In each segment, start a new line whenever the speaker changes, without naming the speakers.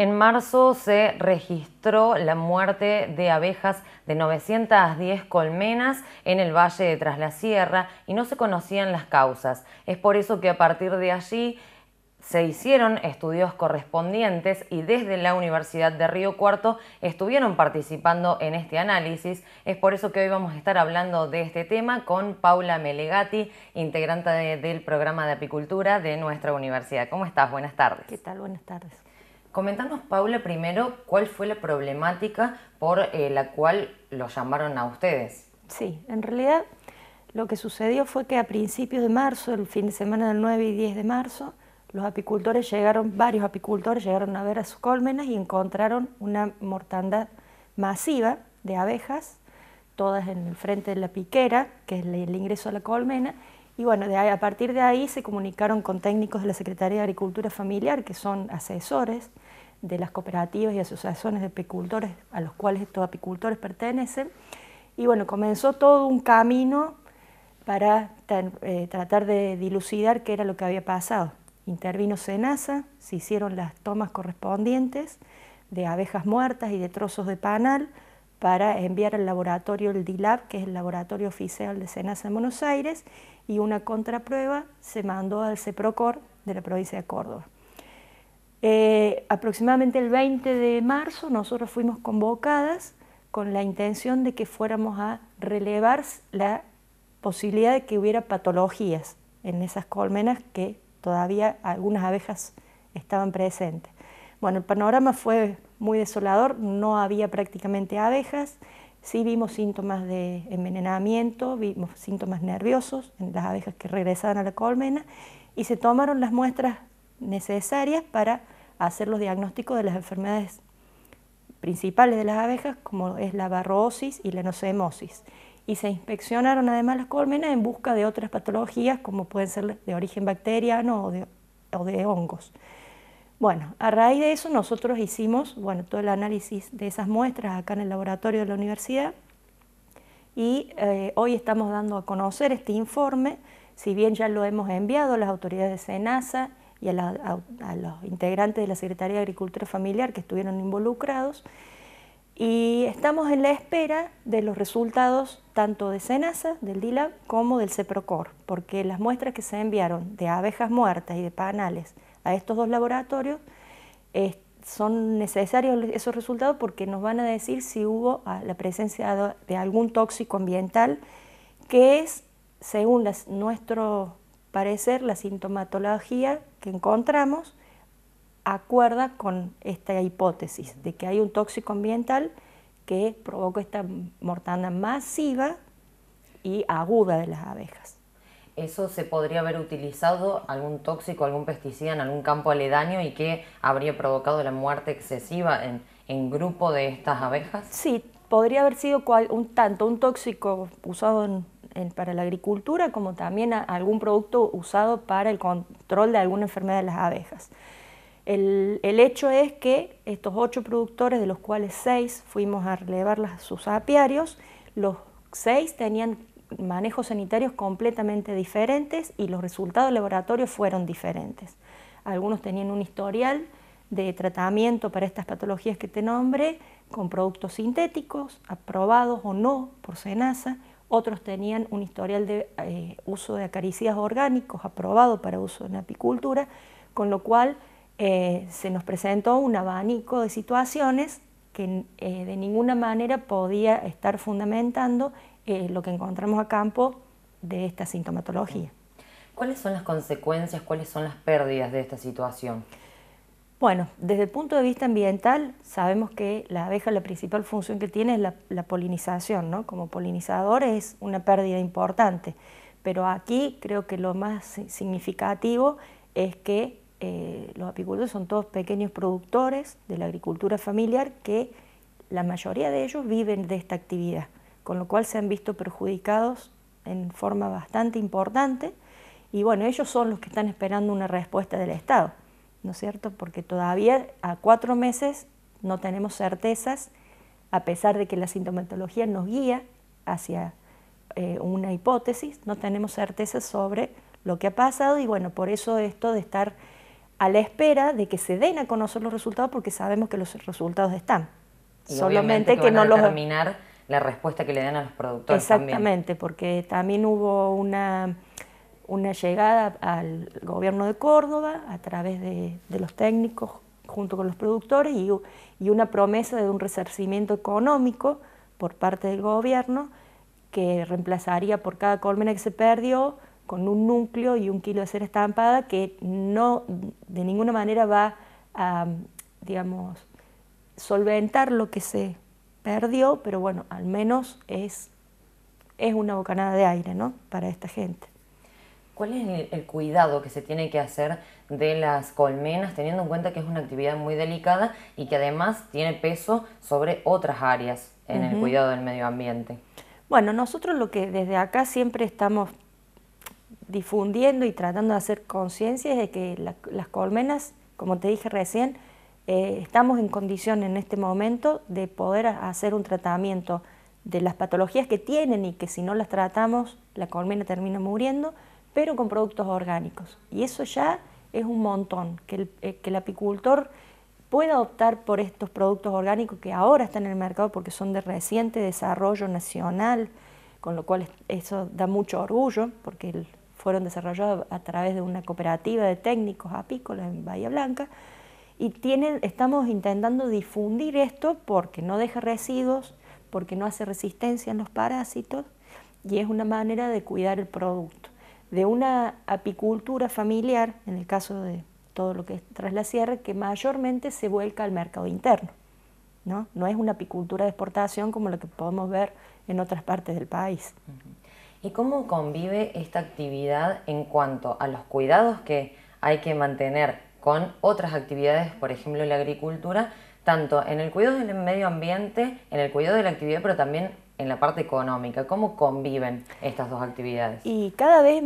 En marzo se registró la muerte de abejas de 910 colmenas en el valle de Tras Sierra y no se conocían las causas. Es por eso que a partir de allí se hicieron estudios correspondientes y desde la Universidad de Río Cuarto estuvieron participando en este análisis. Es por eso que hoy vamos a estar hablando de este tema con Paula Melegati, integrante del programa de apicultura de nuestra universidad. ¿Cómo estás? Buenas tardes. ¿Qué tal? Buenas tardes. Comentanos, Paula, primero cuál fue la problemática por eh, la cual los llamaron a ustedes. Sí, en realidad lo
que sucedió fue que a principios de marzo, el fin de semana del 9 y 10 de marzo, los apicultores llegaron, varios apicultores llegaron a ver a sus colmenas y encontraron una mortandad masiva de abejas, todas en el frente de la piquera, que es el ingreso a la colmena, y bueno, de ahí, a partir de ahí se comunicaron con técnicos de la Secretaría de Agricultura Familiar, que son asesores de las cooperativas y asociaciones de apicultores a los cuales estos apicultores pertenecen. Y bueno, comenzó todo un camino para eh, tratar de dilucidar qué era lo que había pasado. Intervino Senasa, se hicieron las tomas correspondientes de abejas muertas y de trozos de panal, para enviar al laboratorio, el DILAB, que es el laboratorio oficial de SENASA en Buenos Aires, y una contraprueba se mandó al CEPROCOR de la provincia de Córdoba. Eh, aproximadamente el 20 de marzo nosotros fuimos convocadas con la intención de que fuéramos a relevar la posibilidad de que hubiera patologías en esas colmenas que todavía algunas abejas estaban presentes. Bueno, el panorama fue muy desolador, no había prácticamente abejas, sí vimos síntomas de envenenamiento, vimos síntomas nerviosos en las abejas que regresaban a la colmena y se tomaron las muestras necesarias para hacer los diagnósticos de las enfermedades principales de las abejas, como es la barroosis y la enosemosis. Y se inspeccionaron además las colmenas en busca de otras patologías, como pueden ser de origen bacteriano o de hongos. Bueno, a raíz de eso nosotros hicimos todo el análisis de esas muestras acá en el laboratorio de la universidad y eh, hoy estamos dando a conocer este informe, si bien ya lo hemos enviado a las autoridades de SENASA y a, los integrantes de la Secretaría de Agricultura Familiar que estuvieron involucrados, y estamos en la espera de los resultados tanto de SENASA, del DILAB, como del CEPROCOR, porque las muestras que se enviaron de abejas muertas y de panales a estos dos laboratorios, son necesarios esos resultados porque nos van a decir si hubo ah, la presencia de algún tóxico ambiental, que es, según nuestro parecer, la sintomatología que encontramos, acuerda con esta hipótesis de que hay un tóxico ambiental que provoca esta mortanda masiva y aguda de las abejas
eso se podría haber utilizado algún tóxico, algún pesticida en algún campo aledaño y que habría provocado la muerte excesiva en, grupo de estas abejas? Sí,
podría haber sido un, tanto un tóxico usado para la agricultura como también algún producto usado para el control de alguna enfermedad de las abejas. El, hecho es que estos ocho productores, de los cuales seis fuimos a relevar sus apiarios, los seis tenían manejos sanitarios completamente diferentes y los resultados laboratorios fueron diferentes. Algunos tenían un historial de tratamiento para estas patologías que te nombré con productos sintéticos, aprobados o no por SENASA, otros tenían un historial de eh, uso de acaricidas orgánicos aprobado para uso en apicultura, con lo cual eh, se nos presentó un abanico de situaciones que eh, de ninguna manera podía estar fundamentando eh, lo que encontramos a campo de
esta sintomatología. ¿Cuáles son las consecuencias, cuáles son las pérdidas de esta situación?
Bueno, desde el punto de vista ambiental, sabemos que la abeja la principal función que tiene es la, polinización, Como polinizador es una pérdida importante, pero aquí creo que lo más significativo es que eh, los apicultores son todos pequeños productores de la agricultura familiar que la mayoría de ellos viven de esta actividad con lo cual se han visto perjudicados en forma bastante importante y bueno, ellos son los que están esperando una respuesta del Estado, ¿no es cierto? Porque todavía a cuatro meses no tenemos certezas, a pesar de que la sintomatología nos guía hacia eh, una hipótesis, no tenemos certezas sobre lo que ha pasado y bueno, por eso esto de estar a la espera de que se den a conocer los resultados porque sabemos que los resultados están.
Solamente que, que no los la respuesta que le dan a los productores. Exactamente,
porque también hubo una, una llegada al gobierno de Córdoba a través de, los técnicos junto con los productores y, y, una promesa de un resarcimiento económico por parte del gobierno que reemplazaría por cada colmena que se perdió con un núcleo y un kilo de cera estampada que no de ninguna manera va a, digamos, solventar lo que se perdió, pero bueno, al menos es, es una bocanada de aire ¿no? para esta gente.
¿Cuál es el, cuidado que se tiene que hacer de las colmenas, teniendo en cuenta que es una actividad muy delicada y que además tiene peso sobre otras áreas en el cuidado del medio ambiente?
Bueno, nosotros lo que desde acá siempre estamos difundiendo y tratando de hacer conciencia es de que las colmenas, como te dije recién, eh, estamos en condición en este momento de poder hacer un tratamiento de las patologías que tienen y que si no las tratamos la colmena termina muriendo, pero con productos orgánicos. Y eso ya es un montón, que el, eh, que el apicultor pueda optar por estos productos orgánicos que ahora están en el mercado porque son de reciente desarrollo nacional, con lo cual eso da mucho orgullo porque fueron desarrollados a través de una cooperativa de técnicos apícolas en Bahía Blanca y tienen, estamos intentando difundir esto porque no deja residuos, porque no hace resistencia en los parásitos y es una manera de cuidar el producto. De una apicultura familiar, en el caso de todo lo que es tras la sierra, que mayormente se vuelca al mercado interno. ¿no? no es una apicultura de
exportación como la que podemos ver en otras partes del país. ¿Y cómo convive esta actividad en cuanto a los cuidados que hay que mantener con otras actividades, por ejemplo la agricultura, tanto en el cuidado del medio ambiente, en el cuidado de la actividad, pero también en la parte económica. ¿Cómo conviven estas dos actividades?
Y cada vez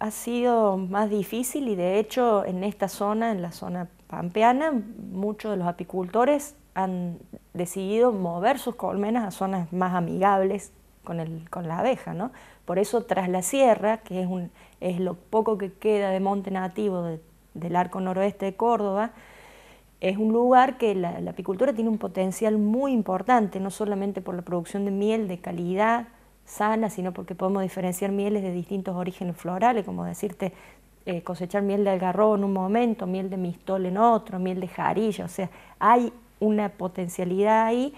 ha sido más difícil y de hecho en esta zona, en la zona pampeana, muchos de los apicultores han decidido mover sus colmenas a zonas más amigables con, el, con la abeja. ¿no? Por eso tras la sierra, que es, un, es lo poco que queda de monte nativo de del arco noroeste de Córdoba, es un lugar que la, apicultura tiene un potencial muy importante, no solamente por la producción de miel de calidad sana, sino porque podemos diferenciar mieles de distintos orígenes florales, como decirte eh, cosechar miel de algarrobo en un momento, miel de mistol en otro, miel de jarilla, o sea, hay una potencialidad ahí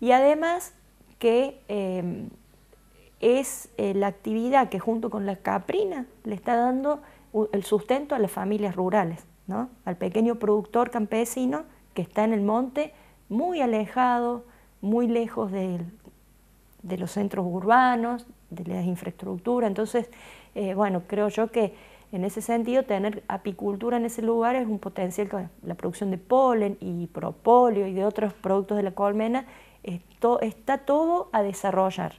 y además que eh, es eh, la actividad que junto con la caprina le está dando el sustento a las familias rurales, al pequeño productor campesino que está en el monte, muy alejado, muy lejos de, los centros urbanos, de las infraestructuras. Entonces, eh, bueno, creo yo que en ese sentido tener apicultura en ese lugar es un potencial la producción de polen y propóleo y de otros productos de la colmena está todo a desarrollar.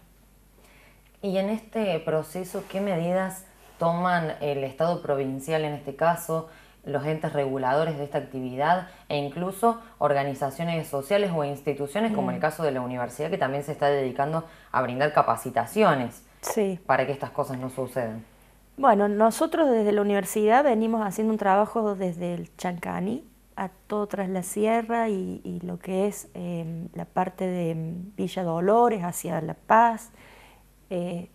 Y en este proceso, ¿qué medidas toman el Estado provincial en este caso, los entes reguladores de esta actividad e incluso organizaciones sociales o instituciones, como en el mm. caso de la universidad, que también se está dedicando a brindar capacitaciones para que estas cosas no sucedan.
Bueno, nosotros desde la universidad venimos haciendo un trabajo desde el Chancani a todo tras la sierra y, lo que es em, la parte de em, Villa Dolores hacia La Paz, eh,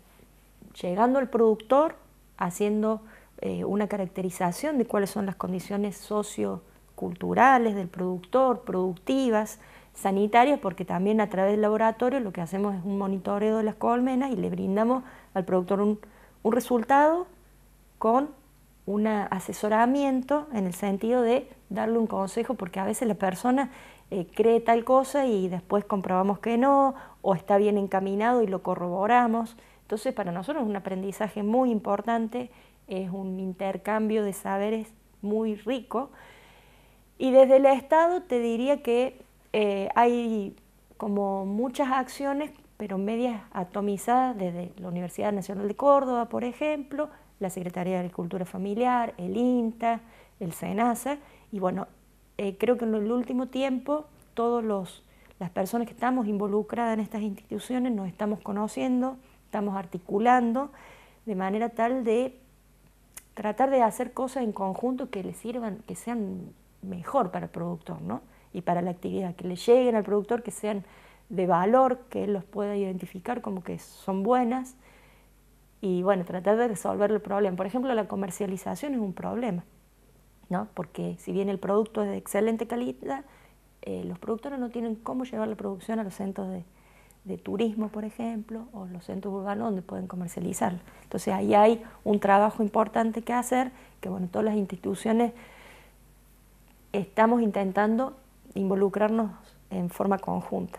llegando al productor haciendo eh, una caracterización de cuáles son las condiciones socioculturales del productor, productivas, sanitarias, porque también a través del laboratorio lo que hacemos es un monitoreo de las colmenas y le brindamos al productor un, resultado con un asesoramiento en el sentido de darle un consejo, porque a veces la persona eh, cree tal cosa y después comprobamos que no, o está bien encaminado y lo corroboramos. Entonces para nosotros es un aprendizaje muy importante, es un intercambio de saberes muy rico. Y desde el Estado te diría que eh, hay como muchas acciones, pero medias atomizadas desde la Universidad Nacional de Córdoba, por ejemplo, la Secretaría de Agricultura Familiar, el INTA, el SENASA, y bueno, eh, creo que en el último tiempo todas las personas que estamos involucradas en estas instituciones nos estamos conociendo, estamos articulando de manera tal de tratar de hacer cosas en conjunto que le sirvan, que sean mejor para el productor, ¿no? Y para la actividad, que le lleguen al productor, que sean de valor, que él los pueda identificar como que son buenas y bueno, tratar de resolver el problema. Por ejemplo, la comercialización es un problema, ¿no? Porque si bien el producto es de excelente calidad, eh, los productores no tienen cómo llevar la producción a los centros de, de turismo, por ejemplo, o los centros urbanos donde pueden comercializar. Entonces ahí hay un trabajo importante que hacer, que bueno, todas las instituciones estamos intentando involucrarnos en forma conjunta.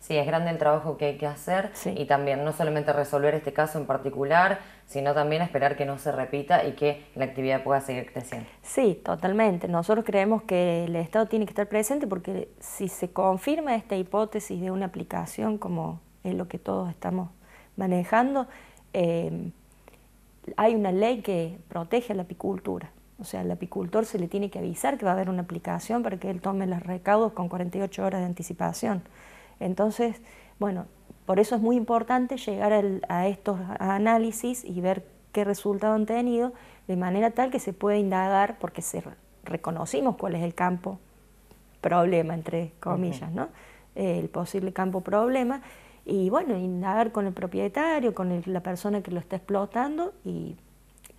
Sí, es grande el trabajo que hay que hacer y también no solamente resolver este caso en particular, sino también esperar que no se repita y que la actividad pueda seguir creciendo.
Sí, totalmente. Nosotros creemos que el Estado tiene que estar presente porque si se confirma esta hipótesis de una aplicación como es lo que todos estamos manejando, eh, hay una ley que protege a la apicultura. O sea, al apicultor se le tiene que avisar que va a haber una aplicación para que él tome los recaudos con 48 horas de anticipación. Entonces, bueno, por eso es muy importante llegar a estos análisis y ver qué resultado han tenido, de manera tal que se pueda indagar, porque reconocimos cuál es el campo problema, entre comillas, ¿no? Eh, el posible campo problema, y bueno, indagar con el propietario, con la persona que lo está explotando y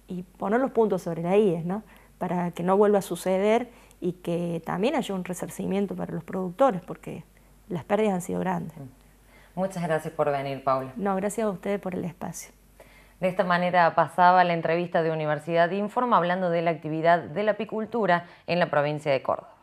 y poner los puntos sobre la IES, ¿no? para que no vuelva a suceder y que también haya un resarcimiento para los productores, porque las pérdidas han sido grandes. Mm.
Muchas gracias por venir, Paula.
No, gracias a ustedes por el espacio.
De esta manera pasaba la entrevista de Universidad Informa hablando de la actividad de la apicultura en la provincia de Córdoba.